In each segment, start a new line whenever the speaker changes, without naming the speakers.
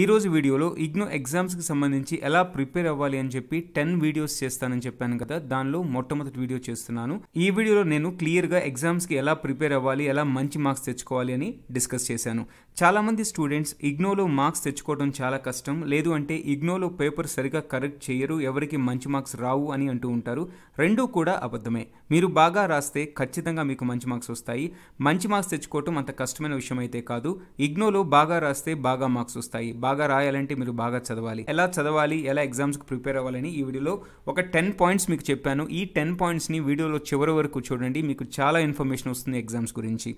ఈరోజు వీడియోలో ఇగ్నో ఎగ్జామ్స్కి సంబంధించి ఎలా ప్రిపేర్ అవ్వాలి అని చెప్పి టెన్ వీడియోస్ చేస్తానని చెప్పాను కదా దానిలో మొట్టమొదటి వీడియో చేస్తున్నాను ఈ వీడియోలో నేను క్లియర్గా ఎగ్జామ్స్కి ఎలా ప్రిపేర్ అవ్వాలి ఎలా మంచి మార్క్స్ తెచ్చుకోవాలి అని డిస్కస్ చేశాను చాలామంది స్టూడెంట్స్ ఇగ్నోలో మార్క్స్ తెచ్చుకోవడం చాలా కష్టం లేదు అంటే ఇగ్నోలో పేపర్ సరిగా కరెక్ట్ చేయరు ఎవరికి మంచి మార్క్స్ రావు అని అంటూ ఉంటారు రెండూ కూడా అబద్ధమే మీరు బాగా రాస్తే ఖచ్చితంగా మీకు మంచి మార్క్స్ వస్తాయి మంచి మార్క్స్ తెచ్చుకోవటం అంత కష్టమైన విషయం అయితే కాదు ఇగ్నోలో బాగా రాస్తే బాగా మార్క్స్ వస్తాయి బాగా రాయాలంటే మీరు బాగా చదవాలి ఎలా చదవాలి ఎలా ఎగ్జామ్స్కి ప్రిపేర్ అవ్వాలని ఈ వీడియోలో ఒక టెన్ పాయింట్స్ మీకు చెప్పాను ఈ టెన్ పాయింట్స్ని వీడియోలో చివరి వరకు చూడండి మీకు చాలా ఇన్ఫర్మేషన్ వస్తుంది ఎగ్జామ్స్ గురించి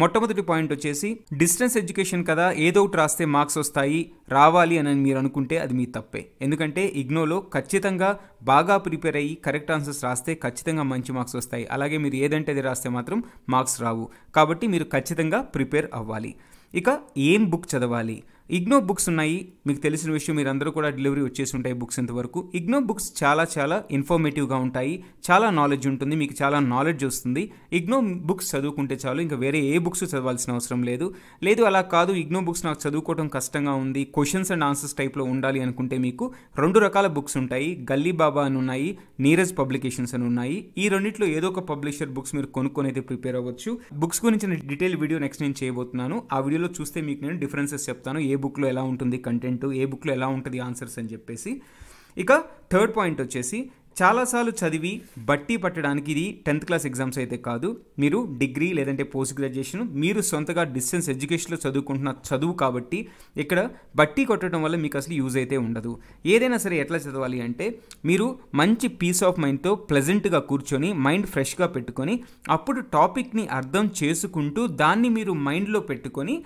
మొట్టమొదటి పాయింట్ వచ్చేసి డిస్టెన్స్ ఎడ్యుకేషన్ కదా ఏదో ఒకటి రాస్తే మార్క్స్ వస్తాయి రావాలి అని మీరు అనుకుంటే అది మీ తప్పే ఎందుకంటే ఇగ్నోలో ఖచ్చితంగా బాగా ప్రిపేర్ అయ్యి కరెక్ట్ ఆన్సర్స్ రాస్తే ఖచ్చితంగా మంచి మార్క్స్ వస్తాయి అలాగే మీరు ఏదంటే అది రాస్తే మాత్రం మార్క్స్ రావు కాబట్టి మీరు ఖచ్చితంగా ప్రిపేర్ అవ్వాలి ఇక ఏం బుక్ చదవాలి ఇగ్నో బుక్స్ ఉన్నాయి మీకు తెలిసిన విషయం మీరు అందరూ కూడా డెలివరీ వచ్చేసి ఉంటాయి బుక్స్ ఇంతవరకు ఇగ్నో బుక్స్ చాలా చాలా ఇన్ఫర్మేటివ్గా ఉంటాయి చాలా నాలెడ్జ్ ఉంటుంది మీకు చాలా నాలెడ్జ్ వస్తుంది ఇగ్నో బుక్స్ చదువుకుంటే చాలు ఇంకా వేరే ఏ బుక్స్ చదవాల్సిన అవసరం లేదు లేదు అలా కాదు ఇగ్నో బుక్స్ నాకు చదువుకోవడం కష్టంగా ఉంది క్వశ్చన్స్ అండ్ ఆన్సర్స్ టైప్లో ఉండాలి అనుకుంటే మీకు రెండు రకాల బుక్స్ ఉంటాయి గల్లీ బాబా అని ఉన్నాయి నీరజ్ పబ్లికేషన్స్ అని ఉన్నాయి ఈ రెండింటిలో ఏదో ఒక పబ్లిషర్ బుక్స్ మీరు కొనుక్కొని అయితే ప్రిపేర్ అవ్వచ్చు బుక్స్ గురించి డీటెయిల్ వీడియో నెక్స్ట్ నేను చేయబోతున్నాను ఆ వీడియోలో చూస్తే మీకు నేను డిఫరెన్సెస్ చెప్తాను ఏ బుక్లో ఎలా ఉంటుంది కంటెంట్ ఏ బుక్లో ఎలా ఉంటుంది ఆన్సర్స్ అని చెప్పేసి ఇక థర్డ్ పాయింట్ వచ్చేసి చాలాసార్లు చదివి బట్టి పట్టడానికి ఇది టెన్త్ క్లాస్ ఎగ్జామ్స్ అయితే కాదు మీరు డిగ్రీ లేదంటే పోస్ట్ గ్రాడ్యుయేషన్ మీరు సొంతగా డిస్టెన్స్ ఎడ్యుకేషన్లో చదువుకుంటున్న చదువు కాబట్టి ఇక్కడ బట్టి కొట్టడం వల్ల మీకు అసలు యూజ్ అయితే ఉండదు ఏదైనా సరే ఎట్లా చదవాలి అంటే మీరు మంచి పీస్ ఆఫ్ మైండ్తో ప్లెజెంట్గా కూర్చొని మైండ్ ఫ్రెష్గా పెట్టుకొని అప్పుడు టాపిక్ని అర్థం చేసుకుంటూ దాన్ని మీరు మైండ్లో పెట్టుకొని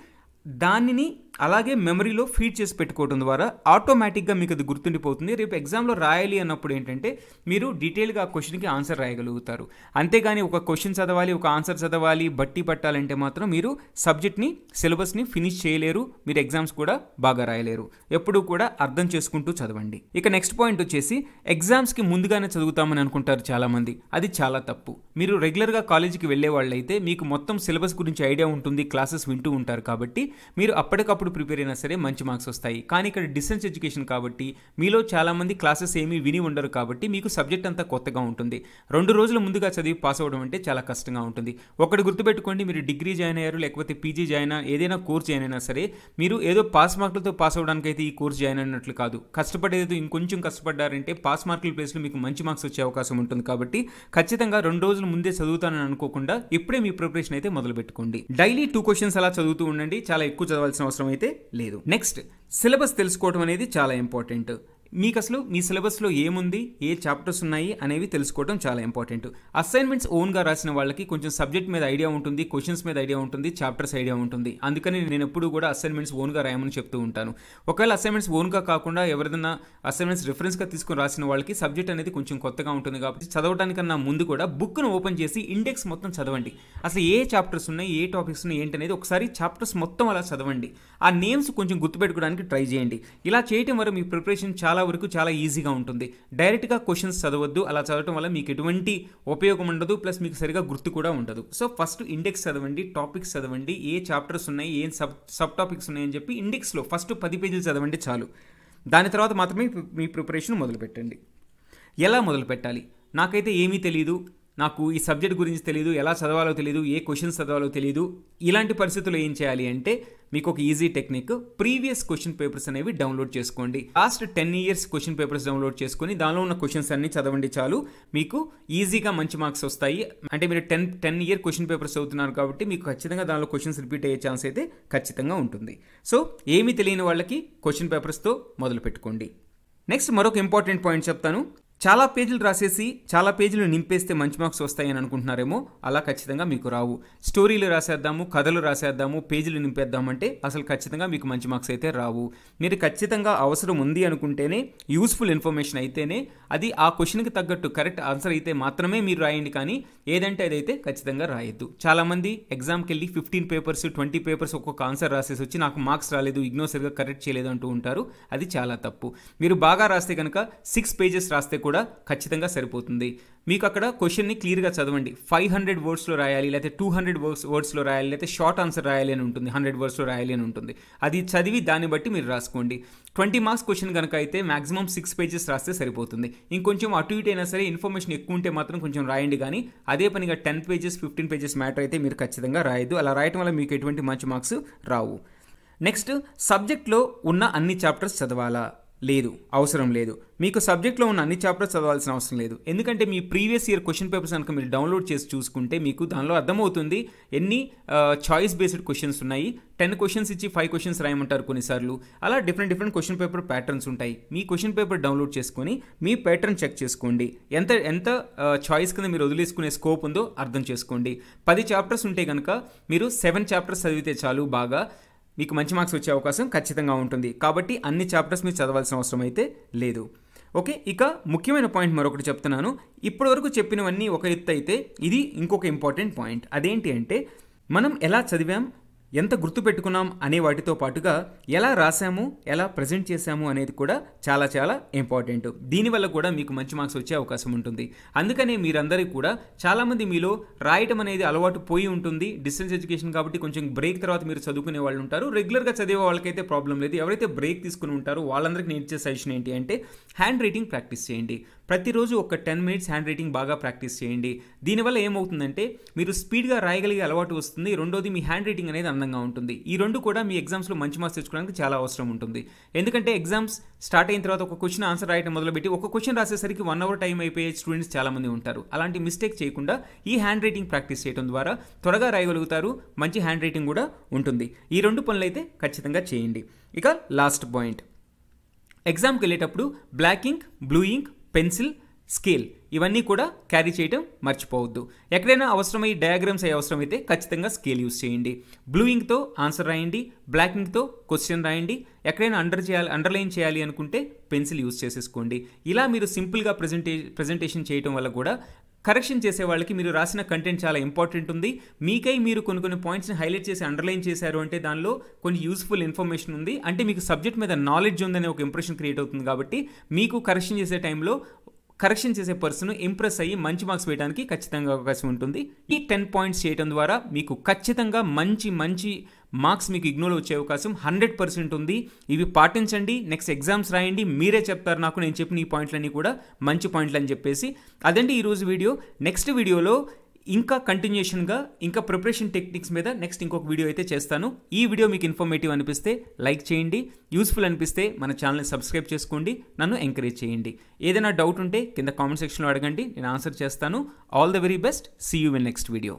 దానిని అలాగే మెమరీలో ఫీడ్ చేసి పెట్టుకోవడం ద్వారా ఆటోమేటిక్గా మీకు అది గుర్తుండిపోతుంది రేపు ఎగ్జామ్లో రాయాలి అన్నప్పుడు ఏంటంటే మీరు డీటెయిల్గా ఆ క్వశ్చన్కి ఆన్సర్ రాయగలుగుతారు అంతేగాని ఒక క్వశ్చన్ చదవాలి ఒక ఆన్సర్ చదవాలి బట్టి పట్టాలంటే మాత్రం మీరు సబ్జెక్ట్ని సిలబస్ని ఫినిష్ చేయలేరు మీరు ఎగ్జామ్స్ కూడా బాగా రాయలేరు ఎప్పుడూ కూడా అర్థం చేసుకుంటూ చదవండి ఇక నెక్స్ట్ పాయింట్ వచ్చేసి ఎగ్జామ్స్కి ముందుగానే చదువుతామని అనుకుంటారు చాలామంది అది చాలా తప్పు మీరు రెగ్యులర్గా కాలేజీకి వెళ్ళే వాళ్ళైతే మీకు మొత్తం సిలబస్ గురించి ఐడియా ఉంటుంది క్లాసెస్ వింటూ ఉంటారు కాబట్టి మీరు అప్పటికప్పుడు అప్పటికప్పుడు ప్రిపేర్ అయినా సరే మంచి మార్క్స్ వస్తాయి కానీ ఇక్కడ డిస్టెన్స్ ఎడ్యుకేషన్ కాబట్టి మీలో చాలామంది క్లాసెస్ ఏమీ విని ఉండరు కాబట్టి మీకు సబ్జెక్ట్ అంతా కొత్తగా ఉంటుంది రెండు రోజుల ముందుగా చదివి పాస్ అవ్వడం అంటే చాలా కష్టంగా ఉంటుంది ఒకటి గుర్తుపెట్టుకోండి మీరు డిగ్రీ జాయిన్ అయ్యారు లేకపోతే పీజీ జాయిన్ ఏదైనా కోర్స్ జాయిన్ అయినా సరే మీరు ఏదో పాస్ మార్కులతో పాస్ అవ్వడానికి అయితే ఈ కోర్స్ జాయిన్ అయినట్లు కాదు కష్టపడేదో ఇంకొంచెం కష్టపడ్డారంటే పాస్ మార్కుల ప్లేస్లో మీకు మంచి మార్క్స్ వచ్చే అవకాశం ఉంటుంది కాబట్టి ఖచ్చితంగా రెండు రోజుల ముందే చదువుతానని అనుకోకుండా ఇప్పుడే మీ ప్రిపరేషన్ అయితే మొదలు పెట్టుకోండి డైలీ టూ క్వశ్చన్స్ అలా చదువుతూ ఉండండి చాలా ఎక్కువ చదవాల్సిన అవసరం అయితే లేదు నెక్స్ట్ సిలబస్ తెలుసుకోవడం అనేది చాలా ఇంపార్టెంట్ మీకు అసలు మీ సిలబస్లో ఏముంది ఏ చాప్టర్స్ ఉన్నాయి అనేవి తెలుసుకోవడం చాలా ఇంపార్టెంట్ అసైన్మెంట్స్ ఓన్గా రాసిన వాళ్ళకి కొంచెం సబ్జెక్ట్ మీద ఐడియా ఉంటుంది క్వశ్చన్స్ మీద ఐడియా ఉంటుంది చాప్టర్స్ ఐడియా ఉంటుంది అందుకని నేను ఎప్పుడు కూడా అసైన్మెంట్స్ ఓన్గా రాయమని చెప్తూ ఉంటాను ఒకవేళ అసైన్మెంట్స్ ఓన్గా కాకుండా ఎవరిదైనా అసైన్మెంట్స్ రిఫరెన్స్గా తీసుకుని రాసిన వాళ్ళకి సబ్జెక్ట్ అనేది కొంచెం కొత్తగా ఉంటుంది కాబట్టి చదవడానికన్నా ముందు కూడా బుక్ను ఓపెన్ చేసి ఇండెక్స్ మొత్తం చదవండి అసలు ఏ చాప్టర్స్ ఉన్నాయి ఏ టాపిక్స్ ఉన్నాయి ఏంటనేది ఒకసారి చాప్టర్స్ మొత్తం అలా చదవండి ఆ నేమ్స్ కొంచెం గుర్తుపెట్టుకోవడానికి ట్రై చేయండి ఇలా చేయటం వల్ల మీ ప్రిపరేషన్ చాలా వరకు చాలా ఈజీగా ఉంటుంది డైరెక్ట్గా క్వశ్చన్స్ చదవద్దు అలా చదవటం వల్ల మీకు ఎటువంటి ఉపయోగం ఉండదు ప్లస్ మీకు సరిగా గుర్తు కూడా ఉండదు సో ఫస్ట్ ఇండెక్స్ చదవండి టాపిక్స్ చదవండి ఏ చాప్టర్స్ ఉన్నాయి ఏం సబ్ సబ్ టాపిక్స్ ఉన్నాయని చెప్పి ఇండెక్స్లో ఫస్ట్ పది పేజీలు చదవండి చాలు దాని తర్వాత మాత్రమే మీ ప్రిపరేషన్ మొదలుపెట్టండి ఎలా మొదలు పెట్టాలి నాకైతే ఏమీ తెలియదు నాకు ఈ సబ్జెక్ట్ గురించి తెలియదు ఎలా చదవాలో తెలియదు ఏ క్వశ్చన్స్ చదవాలో తెలియదు ఇలాంటి పరిస్థితులు ఏం చేయాలి అంటే మీకు ఒక easy technique previous question papers అనేవి డౌన్లోడ్ చేసుకోండి last ten years question papers download చేసుకొని దానిలో ఉన్న క్వశ్చన్స్ అన్ని చదవండి చాలు మీకు ఈజీగా మంచి మార్క్స్ వస్తాయి అంటే మీరు ten ten year question papers చదువుతున్నారు కాబట్టి మీకు ఖచ్చితంగా దానిలో క్వశ్చన్స్ రిపీట్ అయ్యే ఛాన్స్ అయితే ఖచ్చితంగా ఉంటుంది సో ఏమీ తెలియని వాళ్ళకి క్వశ్చన్ పేపర్స్తో మొదలు పెట్టుకోండి నెక్స్ట్ మరొక ఇంపార్టెంట్ పాయింట్ చెప్తాను చాలా పేజీలు రాసేసి చాలా పేజీలు నింపేస్తే మంచి మార్క్స్ వస్తాయని అనుకుంటున్నారేమో అలా ఖచ్చితంగా మీకు రావు స్టోరీలు రాసేద్దాము కథలు రాసేద్దాము పేజీలు నింపేద్దామంటే అసలు ఖచ్చితంగా మీకు మంచి మార్క్స్ అయితే రావు మీరు ఖచ్చితంగా అవసరం ఉంది అనుకుంటేనే యూస్ఫుల్ ఇన్ఫర్మేషన్ అయితేనే అది ఆ క్వశ్చన్కి తగ్గట్టు కరెక్ట్ ఆన్సర్ అయితే మాత్రమే మీరు రాయండి కానీ ఏదంటే అదైతే ఖచ్చితంగా రాయొద్దు చాలామంది ఎగ్జామ్కి వెళ్ళి ఫిఫ్టీన్ పేపర్స్ ట్వంటీ పేపర్స్ ఒక్కొక్క ఆన్సర్ రాసేసి వచ్చి నాకు మార్క్స్ రాలేదు ఇగ్నోసర్గా కరెక్ట్ చేయలేదు అంటూ ఉంటారు అది చాలా తప్పు మీరు బాగా రాస్తే కనుక సిక్స్ పేజెస్ రాస్తే కూడా ఖచ్చితంగా సరిపోతుంది మీకు అక్కడ క్వశ్చన్ని క్లియర్గా చదవండి ఫైవ్ హండ్రెడ్ వర్డ్స్లో రాయాలి లేకపోతే టూ హండ్రెడ్ వర్డ్స్ వర్డ్స్లో రాయాలి లేకపోతే షార్ట్ ఆన్సర్ రాయాలి అని ఉంటుంది హండ్రెడ్ వర్డ్స్లో రాయాలి అని ఉంటుంది అది చదివి దాన్ని బట్టి మీరు రాసుకోండి ట్వంటీ మార్క్స్ క్వశ్చన్ కనుక అయితే మాక్సిమం సిక్స్ పేజెస్ రాస్తే సరిపోతుంది ఇంకొంచెం అటు ఇటు అయినా సరే ఇన్ఫర్మేషన్ ఎక్కువ ఉంటే మాత్రం కొంచెం రాయండి కానీ అదే పనిగా ten pages fifteen pages matter అయితే మీరు ఖచ్చితంగా రాయదు అలా రాయటం వల్ల మీకు ఎటువంటి మంచి మార్క్స్ రావు నెక్స్ట్ సబ్జెక్ట్లో ఉన్న అన్ని చాప్టర్స్ చదవాలా లేదు అవసరం లేదు మీకు సబ్జెక్ట్లో ఉన్న అన్ని చాప్టర్స్ చదవాల్సిన అవసరం లేదు ఎందుకంటే మీ ప్రీవియస్ ఇయర్ క్వశ్చన్ పేపర్స్ కనుక మీరు డౌన్లోడ్ చేసి చూసుకుంటే మీకు దానిలో అర్థమవుతుంది ఎన్ని చాయిస్ బేస్డ్ క్వశ్చన్స్ ఉన్నాయి టెన్ క్వశ్చన్స్ ఇచ్చి ఫైవ్ క్వశ్చన్స్ రాయమంటారు కొన్నిసార్లు అలా different different question paper patterns ఉంటాయి మీ క్వశ్చన్ పేపర్ డౌన్లోడ్ చేసుకొని మీ ప్యాటర్న్ చెక్ చేసుకోండి ఎంత ఎంత చాయిస్ కింద మీరు వదిలేసుకునే స్కోప్ ఉందో అర్థం చేసుకోండి పది చాప్టర్స్ ఉంటే కనుక మీరు సెవెన్ చాప్టర్స్ చదివితే చాలు బాగా మీకు మంచి మార్క్స్ వచ్చే అవకాశం ఖచ్చితంగా ఉంటుంది కాబట్టి అన్ని చాప్టర్స్ మీరు చదవాల్సిన అవసరం అయితే లేదు ఓకే ఇక ముఖ్యమైన పాయింట్ మరొకటి చెప్తున్నాను ఇప్పటివరకు చెప్పినవన్నీ ఒక ఎత్తు అయితే ఇది ఇంకొక ఇంపార్టెంట్ పాయింట్ అదేంటి అంటే మనం ఎలా చదివాం ఎంత గుర్తుపెట్టుకున్నాం అనే వాటితో పాటుగా ఎలా రాసాము ఎలా ప్రజెంట్ చేశాము అనేది కూడా చాలా చాలా ఇంపార్టెంట్ దీనివల్ల కూడా మీకు మంచి మార్క్స్ వచ్చే అవకాశం ఉంటుంది అందుకనే మీరందరికీ కూడా చాలామంది మీలో రాయటం అనేది అలవాటు పోయి ఉంటుంది డిస్టెన్స్ ఎడ్యుకేషన్ కాబట్టి కొంచెం బ్రేక్ తర్వాత మీరు చదువుకునే వాళ్ళు ఉంటారు రెగ్యులర్గా చదివే వాళ్ళకైతే ప్రాబ్లం లేదు ఎవరైతే బ్రేక్ తీసుకుని ఉంటారో వాళ్ళందరికీ నేను ఇచ్చే సజెషన్ ఏంటి అంటే హ్యాండ్ రైటింగ్ ప్రాక్టీస్ చేయండి ప్రతిరోజు ఒక టెన్ మినిట్స్ హ్యాండ్ రైటింగ్ బాగా ప్రాక్టీస్ చేయండి దీనివల్ల ఏమవుతుందంటే మీరు స్పీడ్గా రాయగలిగే అలవాటు వస్తుంది రెండోది మీ హ్యాండ్ రైటింగ్ అనేది అందంగా ఉంటుంది ఈ రెండు కూడా మీ ఎగ్జామ్స్లో మంచి మార్క్స్ తెచ్చుకోవడానికి చాలా అవసరం ఉంటుంది ఎందుకంటే ఎగ్జామ్స్ స్టార్ట్ అయిన తర్వాత ఒక క్వశ్చన్ ఆన్సర్ రాయడం మొదలుపెట్టి ఒక క్వశ్చన్ రాసేసరికి వన్ అవర్ టైం అయిపోయే స్టూడెంట్స్ చాలామంది ఉంటారు అలాంటి మిస్టేక్ చేయకుండా ఈ హ్యాండ్ రైటింగ్ ప్రాక్టీస్ చేయడం ద్వారా త్వరగా రాయగలుగుతారు మంచి హ్యాండ్ రైటింగ్ కూడా ఉంటుంది ఈ రెండు పనులు అయితే ఖచ్చితంగా చేయండి ఇక లాస్ట్ పాయింట్ ఎగ్జామ్కి వెళ్ళేటప్పుడు black ink blue ink pencil scale ఇవన్నీ కూడా క్యారీ చేయడం మర్చిపోవద్దు ఎక్కడైనా అవసరమయ్యే డయాగ్రామ్స్ అయ్యే అవసరం అయితే ఖచ్చితంగా స్కేల్ యూస్ చేయండి బ్లూ ఇంక్తో ఆన్సర్ రాయండి బ్లాక్ ఇంక్తో క్వశ్చన్ రాయండి ఎక్కడైనా అండర్ చేయాలి అండర్లైన్ చేయాలి అనుకుంటే పెన్సిల్ యూస్ చేసేసుకోండి ఇలా మీరు సింపుల్గా ప్రజెంటే ప్రజెంటేషన్ చేయడం వల్ల కూడా కరెక్షన్ చేసే వాళ్ళకి మీరు రాసిన కంటెంట్ చాలా ఇంపార్టెంట్ ఉంది మీకై మీరు కొన్ని కొన్ని పాయింట్స్ని హైలైట్ చేసి అండర్లైన్ చేశారు అంటే దానిలో కొన్ని యూస్ఫుల్ ఇన్ఫర్మేషన్ ఉంది అంటే మీకు సబ్జెక్ట్ మీద నాలెడ్జ్ ఉందనే ఒక ఇంప్రెషన్ క్రియేట్ అవుతుంది కాబట్టి మీకు కరెక్షన్ చేసే టైంలో కరెక్షన్ చేసే పర్సన్ ఇంప్రెస్ అయ్యి మంచి మార్క్స్ వేయడానికి ఖచ్చితంగా అవకాశం ఉంటుంది ఈ టెన్ పాయింట్స్ చేయడం ద్వారా మీకు ఖచ్చితంగా మంచి మంచి మార్క్స్ మీకు ఇగ్నోర్ వచ్చే అవకాశం హండ్రెడ్ పర్సెంట్ ఉంది ఇవి పాటించండి నెక్స్ట్ ఎగ్జామ్స్ రాయండి మీరే చెప్తారు నాకు నేను చెప్పిన ఈ పాయింట్లన్నీ కూడా మంచి పాయింట్లు అని చెప్పేసి అదండి ఈరోజు వీడియో నెక్స్ట్ వీడియోలో ఇంకా కంటిన్యూషన్గా ఇంకా ప్రిపరేషన్ టెక్నిక్స్ మీద నెక్స్ట్ ఇంకొక వీడియో అయితే చేస్తాను ఈ వీడియో మీకు ఇన్ఫర్మేటివ్ అనిపిస్తే లైక్ చేయండి యూస్ఫుల్ అనిపిస్తే మన ఛానల్ని సబ్స్క్రైబ్ చేసుకోండి నన్ను ఎంకరేజ్ చేయండి ఏదైనా డౌట్ ఉంటే కింద కామెంట్ సెక్షన్లో అడగండి నేను ఆన్సర్ చేస్తాను all the very best see you in next video